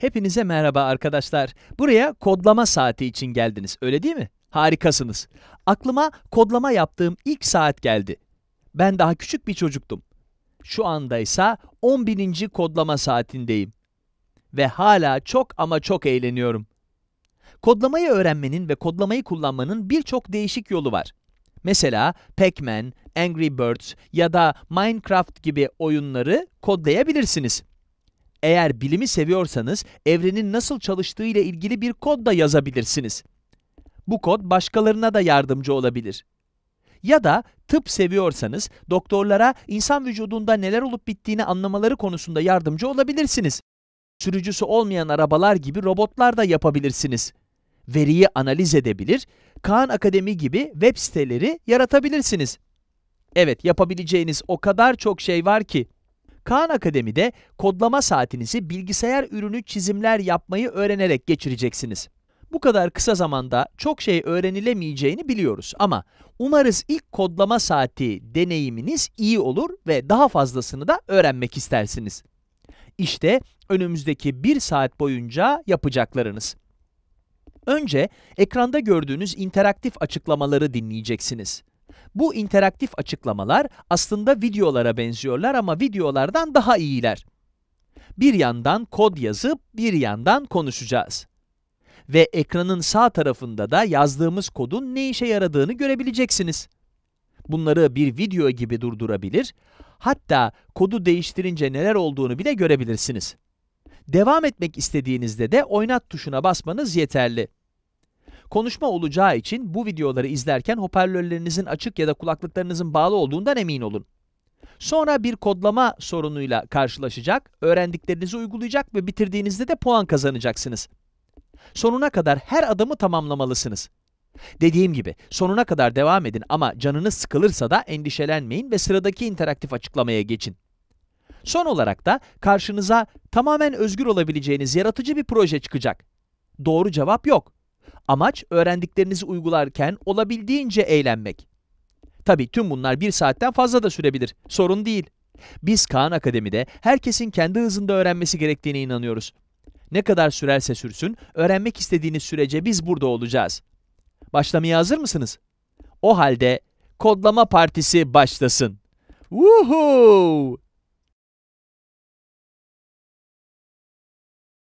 Hepinize merhaba arkadaşlar. Buraya kodlama saati için geldiniz, öyle değil mi? Harikasınız. Aklıma kodlama yaptığım ilk saat geldi. Ben daha küçük bir çocuktum. Şu anda ise 10.000. kodlama saatindeyim. Ve hala çok ama çok eğleniyorum. Kodlamayı öğrenmenin ve kodlamayı kullanmanın birçok değişik yolu var. Mesela Pac-Man, Angry Birds ya da Minecraft gibi oyunları kodlayabilirsiniz. Eğer bilimi seviyorsanız evrenin nasıl çalıştığı ile ilgili bir kod da yazabilirsiniz. Bu kod başkalarına da yardımcı olabilir. Ya da tıp seviyorsanız doktorlara insan vücudunda neler olup bittiğini anlamaları konusunda yardımcı olabilirsiniz. Sürücüsü olmayan arabalar gibi robotlar da yapabilirsiniz. Veriyi analiz edebilir, Kaan Akademi gibi web siteleri yaratabilirsiniz. Evet, yapabileceğiniz o kadar çok şey var ki Kaan Akademi'de kodlama saatinizi bilgisayar ürünü çizimler yapmayı öğrenerek geçireceksiniz. Bu kadar kısa zamanda çok şey öğrenilemeyeceğini biliyoruz ama umarız ilk kodlama saati deneyiminiz iyi olur ve daha fazlasını da öğrenmek istersiniz. İşte önümüzdeki bir saat boyunca yapacaklarınız. Önce ekranda gördüğünüz interaktif açıklamaları dinleyeceksiniz. Bu interaktif açıklamalar aslında videolara benziyorlar ama videolardan daha iyiler. Bir yandan kod yazıp bir yandan konuşacağız. Ve ekranın sağ tarafında da yazdığımız kodun ne işe yaradığını görebileceksiniz. Bunları bir video gibi durdurabilir, hatta kodu değiştirince neler olduğunu bile görebilirsiniz. Devam etmek istediğinizde de oynat tuşuna basmanız yeterli. Konuşma olacağı için bu videoları izlerken hoparlörlerinizin açık ya da kulaklıklarınızın bağlı olduğundan emin olun. Sonra bir kodlama sorunuyla karşılaşacak, öğrendiklerinizi uygulayacak ve bitirdiğinizde de puan kazanacaksınız. Sonuna kadar her adımı tamamlamalısınız. Dediğim gibi sonuna kadar devam edin ama canınız sıkılırsa da endişelenmeyin ve sıradaki interaktif açıklamaya geçin. Son olarak da karşınıza tamamen özgür olabileceğiniz yaratıcı bir proje çıkacak. Doğru cevap yok. Amaç öğrendiklerinizi uygularken olabildiğince eğlenmek. Tabii tüm bunlar bir saatten fazla da sürebilir. Sorun değil. Biz Kaan Akademi'de herkesin kendi hızında öğrenmesi gerektiğine inanıyoruz. Ne kadar sürerse sürsün, öğrenmek istediğiniz sürece biz burada olacağız. Başlamaya hazır mısınız? O halde kodlama partisi başlasın. Woohoo!